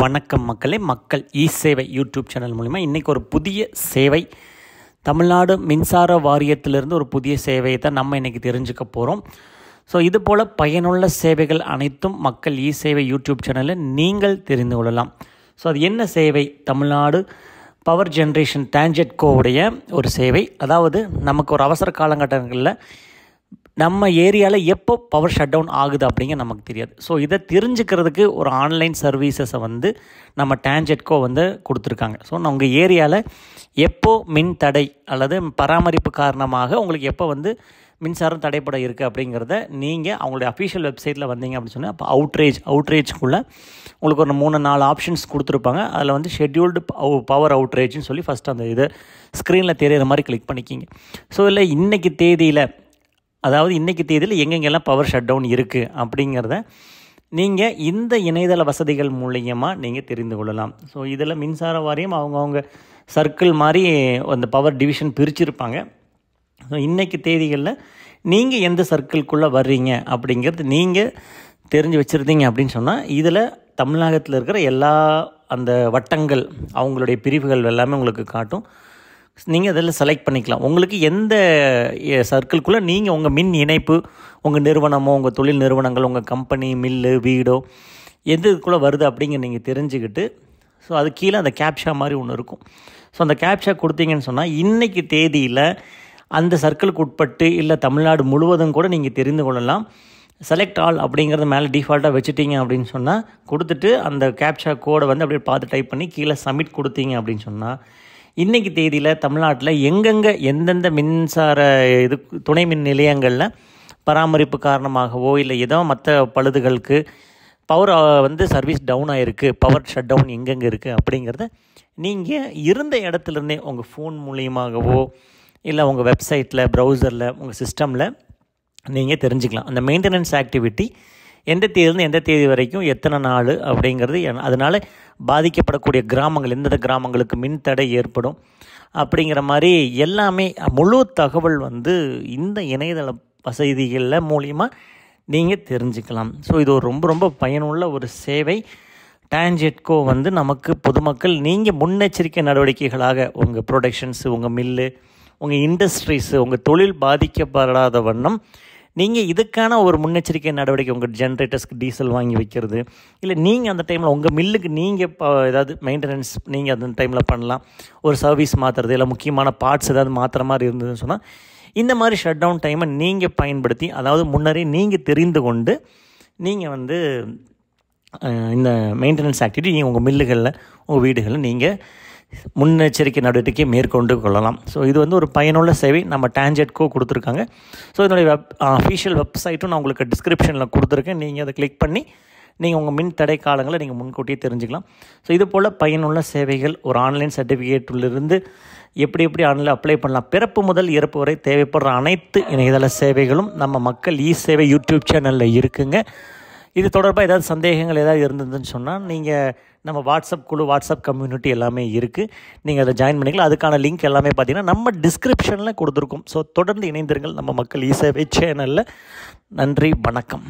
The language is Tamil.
வணக்கம் மக்களே மக்கள் இ சேவை யூடியூப் சேனல் மூலிமா இன்றைக்கி ஒரு புதிய சேவை தமிழ்நாடு மின்சார வாரியத்திலிருந்து ஒரு புதிய சேவையை தான் நம்ம இன்றைக்கி தெரிஞ்சுக்க போகிறோம் ஸோ இது போல் பயனுள்ள சேவைகள் அனைத்தும் மக்கள் இ சேவை யூடியூப் சேனலில் நீங்கள் தெரிந்து கொள்ளலாம் ஸோ அது என்ன சேவை தமிழ்நாடு பவர் ஜென்ரேஷன் கோவுடைய ஒரு சேவை அதாவது நமக்கு ஒரு அவசர காலகட்டங்களில் நம்ம ஏரியாவில் எப்போ பவர் ஷட் டவுன் ஆகுது அப்படிங்க நமக்கு தெரியாது ஸோ இதை தெரிஞ்சுக்கிறதுக்கு ஒரு ஆன்லைன் சர்வீசஸை வந்து நம்ம டேஞ்செட்கோ வந்து கொடுத்துருக்காங்க ஸோ உங்கள் ஏரியாவில் எப்போ மின் தடை அல்லது பராமரிப்பு காரணமாக உங்களுக்கு எப்போ வந்து மின்சாரம் தடைப்பட இருக்குது அப்படிங்கிறத நீங்கள் அவங்களுடைய அஃபிஷியல் வெப்சைட்டில் வந்தீங்க அப்படின்னு சொன்னால் அப்போ அவுட்ரேஜ் அவுட்ரேஜ்க்குள்ளே உங்களுக்கு ஒரு மூணு நாலு ஆப்ஷன்ஸ் கொடுத்துருப்பாங்க அதில் வந்து ஷெட்யூல்டு பவர் அவுட்ரேஜ்னு சொல்லி ஃபஸ்ட் அந்த இதை ஸ்க்ரீனில் தெரியிற மாதிரி கிளிக் பண்ணிக்கிங்க ஸோ இல்லை இன்றைக்கி தேதியில் அதாவது இன்றைக்கி தேதியில் எங்கெங்கெல்லாம் பவர் ஷட் டவுன் இருக்குது அப்படிங்கிறத நீங்கள் இந்த இணையதள வசதிகள் மூலியமாக நீங்கள் தெரிந்து கொள்ளலாம் ஸோ இதில் மின்சார வாரியம் அவங்கவுங்க சர்க்கிள் மாதிரி அந்த பவர் டிவிஷன் பிரிச்சுருப்பாங்க ஸோ இன்றைக்கு தேதிகளில் நீங்கள் எந்த சர்க்கிள்குள்ளே வர்றீங்க அப்படிங்கிறது நீங்கள் தெரிஞ்சு வச்சுருந்தீங்க அப்படின்னு சொன்னால் இதில் தமிழகத்தில் இருக்கிற எல்லா அந்த வட்டங்கள் அவங்களுடைய பிரிவுகள் எல்லாமே உங்களுக்கு காட்டும் நீங்கள் அதில் செலக்ட் பண்ணிக்கலாம் உங்களுக்கு எந்த சர்க்கிள்குள்ளே நீங்கள் உங்கள் மின் இணைப்பு உங்கள் நிறுவனமோ உங்கள் தொழில் நிறுவனங்கள் உங்கள் கம்பெனி மில்லு வீடோ எது இதுக்குள்ளே வருது அப்படிங்கிற நீங்கள் தெரிஞ்சுக்கிட்டு ஸோ அது கீழே அந்த கேப்ஷா மாதிரி ஒன்று இருக்கும் ஸோ அந்த கேப்ஷா கொடுத்தீங்கன்னு சொன்னால் இன்றைக்கி தேதியில் அந்த சர்க்கிளுக்கு உட்பட்டு இல்லை தமிழ்நாடு முழுவதும் கூட நீங்கள் தெரிந்து கொள்ளலாம் செலக்ட் ஆல் அப்படிங்கிறது மேலே டிஃபால்ட்டாக வச்சுட்டீங்க அப்படின்னு சொன்னால் கொடுத்துட்டு அந்த கேப்ஷா கோடை வந்து அப்படியே பார்த்து டைப் பண்ணி கீழே சப்மிட் கொடுத்தீங்க அப்படின்னு சொன்னால் இன்றைக்கி தேதியில் தமிழ்நாட்டில் எங்கெங்கே எந்தெந்த மின்சார இது துணை மின் நிலையங்களில் பராமரிப்பு காரணமாகவோ இல்லை ஏதோ மற்ற பழுதுகளுக்கு பவர் வந்து சர்வீஸ் டவுன் ஆகிருக்கு பவர் ஷட் டவுன் எங்கெங்கே இருக்குது அப்படிங்கிறத நீங்கள் இருந்த இடத்துலருந்தே உங்கள் ஃபோன் மூலியமாகவோ இல்லை உங்கள் வெப்சைட்டில் ப்ரௌசரில் உங்கள் சிஸ்டமில் நீங்கள் தெரிஞ்சுக்கலாம் அந்த மெயின்டெனன்ஸ் ஆக்டிவிட்டி எந்த தேதியிலேருந்து எந்த தேதி வரைக்கும் எத்தனை நாள் அப்படிங்கிறது அதனால் பாதிக்கப்படக்கூடிய கிராமங்கள் எந்தெந்த கிராமங்களுக்கு மின் தடை ஏற்படும் அப்படிங்கிற மாதிரி எல்லாமே முழு தகவல் வந்து இந்த இணையதள வசதிகளில் மூலிமா நீங்கள் தெரிஞ்சுக்கலாம் ஸோ இது ஒரு ரொம்ப ரொம்ப பயனுள்ள ஒரு சேவை டான்ஜெட்கோ வந்து நமக்கு பொதுமக்கள் நீங்கள் முன்னெச்சரிக்கை நடவடிக்கைகளாக உங்கள் ப்ரொடக்ஷன்ஸு உங்கள் மில்லு உங்கள் இண்டஸ்ட்ரீஸு உங்கள் தொழில் பாதிக்கப்படாத வண்ணம் நீங்கள் இதுக்கான ஒரு முன்னெச்சரிக்கை நடவடிக்கை உங்கள் ஜென்ரேட்டர்ஸ்க்கு டீசல் வாங்கி வைக்கிறது இல்லை நீங்கள் அந்த டைமில் உங்கள் மில்லுக்கு நீங்கள் இப்போ ஏதாவது மெயின்டெனன்ஸ் நீங்கள் அந்த டைமில் பண்ணலாம் ஒரு சர்வீஸ் மாற்றுறது இல்லை முக்கியமான பார்ட்ஸ் ஏதாவது மாற்றுற மாதிரி இருந்ததுன்னு சொன்னால் இந்த மாதிரி ஷட் டவுன் டைமை நீங்கள் பயன்படுத்தி அதாவது முன்னரே நீங்கள் தெரிந்து கொண்டு நீங்கள் வந்து இந்த மெயின்டெனன்ஸ் ஆக்டிவிட்டி நீங்கள் உங்கள் மில்லுகளில் உங்கள் வீடுகளில் நீங்கள் முன்னெச்சரிக்கை நடவடிக்கை மேற்கொண்டு கொள்ளலாம் ஸோ இது வந்து ஒரு பயனுள்ள சேவை நம்ம டேஞ்செட்கோ கொடுத்துருக்காங்க ஸோ இதனுடைய வெப் அஃபிஷியல் வெப்சைட்டும் நான் உங்களுக்கு டிஸ்கிரிப்ஷனில் கொடுத்துருக்கேன் நீங்கள் அதை கிளிக் பண்ணி நீங்கள் உங்கள் மின் தடை காலங்களை நீங்கள் முன்கூட்டியே தெரிஞ்சுக்கலாம் ஸோ இது போல் பயனுள்ள சேவைகள் ஒரு ஆன்லைன் சர்டிஃபிகேட்டிலிருந்து எப்படி எப்படி ஆன்லைனில் அப்ளை பண்ணலாம் பிறப்பு முதல் இறப்பு வரை தேவைப்படுற அனைத்து இணையதள சேவைகளும் நம்ம மக்கள் இ சேவை யூடியூப் சேனலில் இருக்குங்க இது தொடர்பாக ஏதாவது சந்தேகங்கள் ஏதாவது இருந்ததுன்னு சொன்னால் நீங்கள் நம்ம வாட்ஸ்அப் குழு வாட்ஸ்அப் கம்யூனிட்டி எல்லாமே இருக்குது நீங்கள் அதை ஜாயின் பண்ணிக்கலாம் அதுக்கான லிங்க் எல்லாமே பார்த்தீங்கன்னா நம்ம டிஸ்கிரிப்ஷனில் கொடுத்துருக்கோம் ஸோ தொடர்ந்து இணைந்திருங்கள் நம்ம மக்கள் ஈசேவை சேனலில் நன்றி வணக்கம்